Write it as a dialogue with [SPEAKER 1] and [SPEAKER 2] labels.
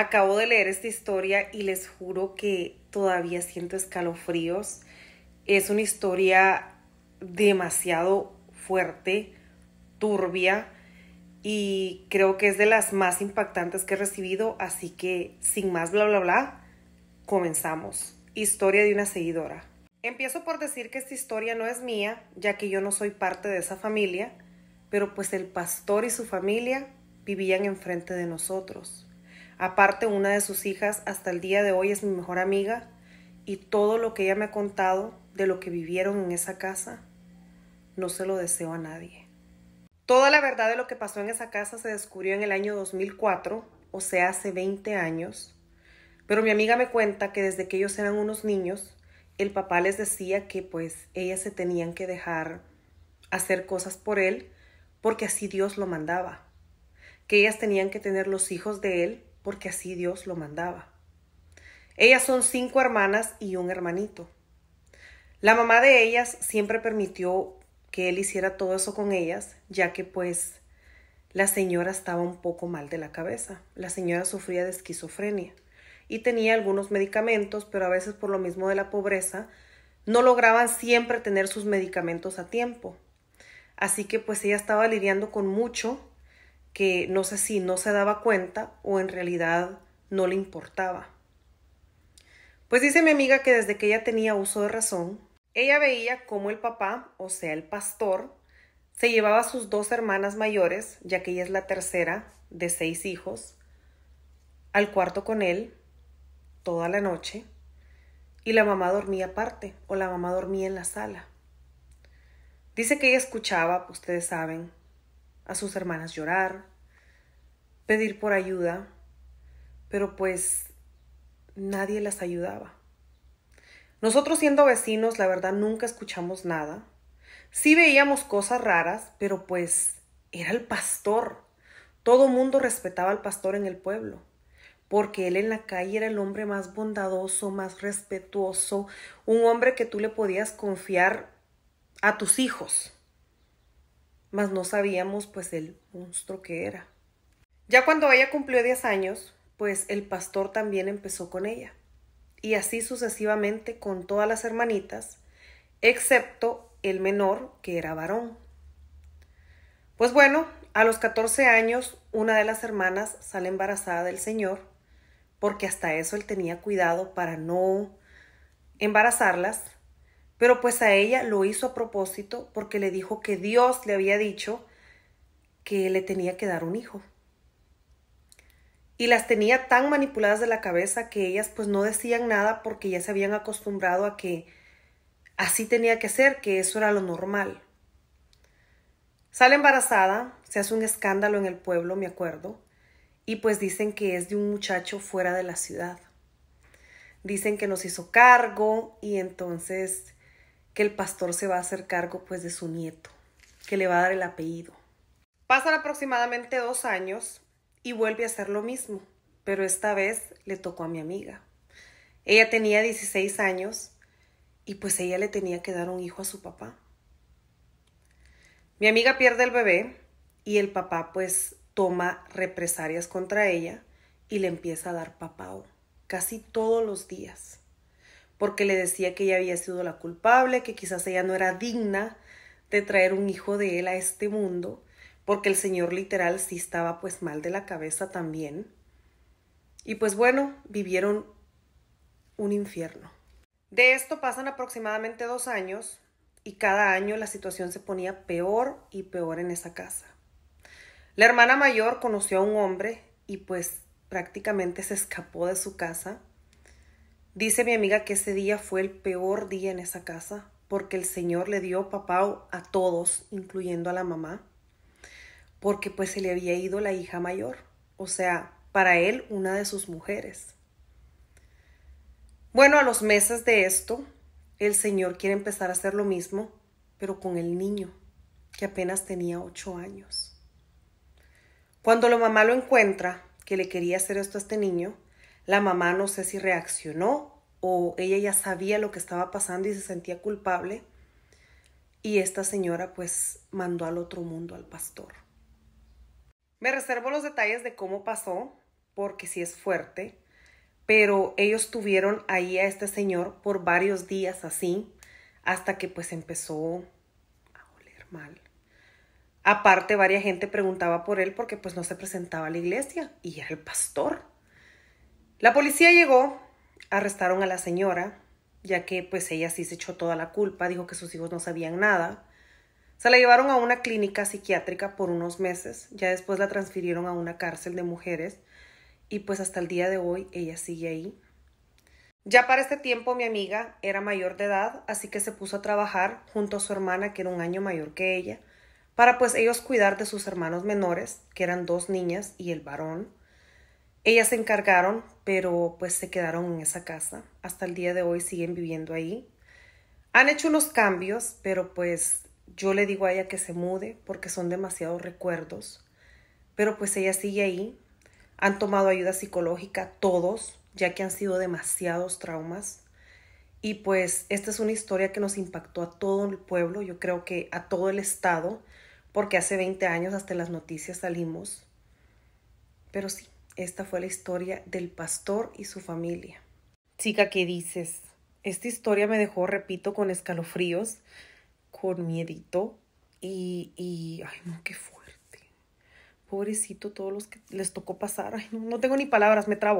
[SPEAKER 1] Acabo de leer esta historia y les juro que todavía siento escalofríos. Es una historia demasiado fuerte, turbia y creo que es de las más impactantes que he recibido, así que sin más bla bla bla, comenzamos. Historia de una seguidora. Empiezo por decir que esta historia no es mía, ya que yo no soy parte de esa familia, pero pues el pastor y su familia vivían enfrente de nosotros. Aparte, una de sus hijas hasta el día de hoy es mi mejor amiga y todo lo que ella me ha contado de lo que vivieron en esa casa, no se lo deseo a nadie. Toda la verdad de lo que pasó en esa casa se descubrió en el año 2004, o sea, hace 20 años, pero mi amiga me cuenta que desde que ellos eran unos niños, el papá les decía que pues ellas se tenían que dejar hacer cosas por él porque así Dios lo mandaba, que ellas tenían que tener los hijos de él porque así Dios lo mandaba. Ellas son cinco hermanas y un hermanito. La mamá de ellas siempre permitió que él hiciera todo eso con ellas, ya que pues la señora estaba un poco mal de la cabeza. La señora sufría de esquizofrenia y tenía algunos medicamentos, pero a veces por lo mismo de la pobreza, no lograban siempre tener sus medicamentos a tiempo. Así que pues ella estaba lidiando con mucho que no sé si no se daba cuenta o en realidad no le importaba. Pues dice mi amiga que desde que ella tenía uso de razón, ella veía cómo el papá, o sea, el pastor, se llevaba a sus dos hermanas mayores, ya que ella es la tercera de seis hijos, al cuarto con él toda la noche y la mamá dormía aparte o la mamá dormía en la sala. Dice que ella escuchaba, ustedes saben, a sus hermanas llorar, pedir por ayuda, pero pues nadie las ayudaba. Nosotros siendo vecinos, la verdad, nunca escuchamos nada. Sí veíamos cosas raras, pero pues era el pastor. Todo mundo respetaba al pastor en el pueblo, porque él en la calle era el hombre más bondadoso, más respetuoso, un hombre que tú le podías confiar a tus hijos mas no sabíamos pues el monstruo que era. Ya cuando ella cumplió 10 años, pues el pastor también empezó con ella, y así sucesivamente con todas las hermanitas, excepto el menor que era varón. Pues bueno, a los 14 años una de las hermanas sale embarazada del Señor, porque hasta eso él tenía cuidado para no embarazarlas pero pues a ella lo hizo a propósito porque le dijo que Dios le había dicho que le tenía que dar un hijo. Y las tenía tan manipuladas de la cabeza que ellas pues no decían nada porque ya se habían acostumbrado a que así tenía que ser, que eso era lo normal. Sale embarazada, se hace un escándalo en el pueblo, me acuerdo, y pues dicen que es de un muchacho fuera de la ciudad. Dicen que nos hizo cargo y entonces que el pastor se va a hacer cargo pues de su nieto, que le va a dar el apellido. Pasan aproximadamente dos años y vuelve a hacer lo mismo, pero esta vez le tocó a mi amiga. Ella tenía 16 años y pues ella le tenía que dar un hijo a su papá. Mi amiga pierde el bebé y el papá pues toma represalias contra ella y le empieza a dar papao casi todos los días porque le decía que ella había sido la culpable, que quizás ella no era digna de traer un hijo de él a este mundo, porque el señor literal sí estaba pues mal de la cabeza también. Y pues bueno, vivieron un infierno. De esto pasan aproximadamente dos años y cada año la situación se ponía peor y peor en esa casa. La hermana mayor conoció a un hombre y pues prácticamente se escapó de su casa Dice mi amiga que ese día fue el peor día en esa casa porque el Señor le dio papá a todos, incluyendo a la mamá, porque pues se le había ido la hija mayor, o sea, para él una de sus mujeres. Bueno, a los meses de esto, el Señor quiere empezar a hacer lo mismo, pero con el niño, que apenas tenía ocho años. Cuando la mamá lo encuentra, que le quería hacer esto a este niño, la mamá no sé si reaccionó o ella ya sabía lo que estaba pasando y se sentía culpable. Y esta señora pues mandó al otro mundo al pastor. Me reservo los detalles de cómo pasó, porque sí es fuerte, pero ellos tuvieron ahí a este señor por varios días así, hasta que pues empezó a oler mal. Aparte, varia gente preguntaba por él porque pues no se presentaba a la iglesia y era el pastor. La policía llegó, arrestaron a la señora, ya que pues ella sí se echó toda la culpa, dijo que sus hijos no sabían nada. Se la llevaron a una clínica psiquiátrica por unos meses, ya después la transfirieron a una cárcel de mujeres y pues hasta el día de hoy ella sigue ahí. Ya para este tiempo mi amiga era mayor de edad, así que se puso a trabajar junto a su hermana, que era un año mayor que ella, para pues ellos cuidar de sus hermanos menores, que eran dos niñas y el varón. Ellas se encargaron, pero pues se quedaron en esa casa. Hasta el día de hoy siguen viviendo ahí. Han hecho unos cambios, pero pues yo le digo a ella que se mude porque son demasiados recuerdos. Pero pues ella sigue ahí. Han tomado ayuda psicológica todos, ya que han sido demasiados traumas. Y pues esta es una historia que nos impactó a todo el pueblo, yo creo que a todo el estado, porque hace 20 años hasta las noticias salimos. Pero sí, esta fue la historia del pastor y su familia. Chica, ¿qué dices? Esta historia me dejó, repito, con escalofríos, con miedito y, y ay no, qué fuerte. Pobrecito todos los que les tocó pasar. Ay, no, no tengo ni palabras, me trabo.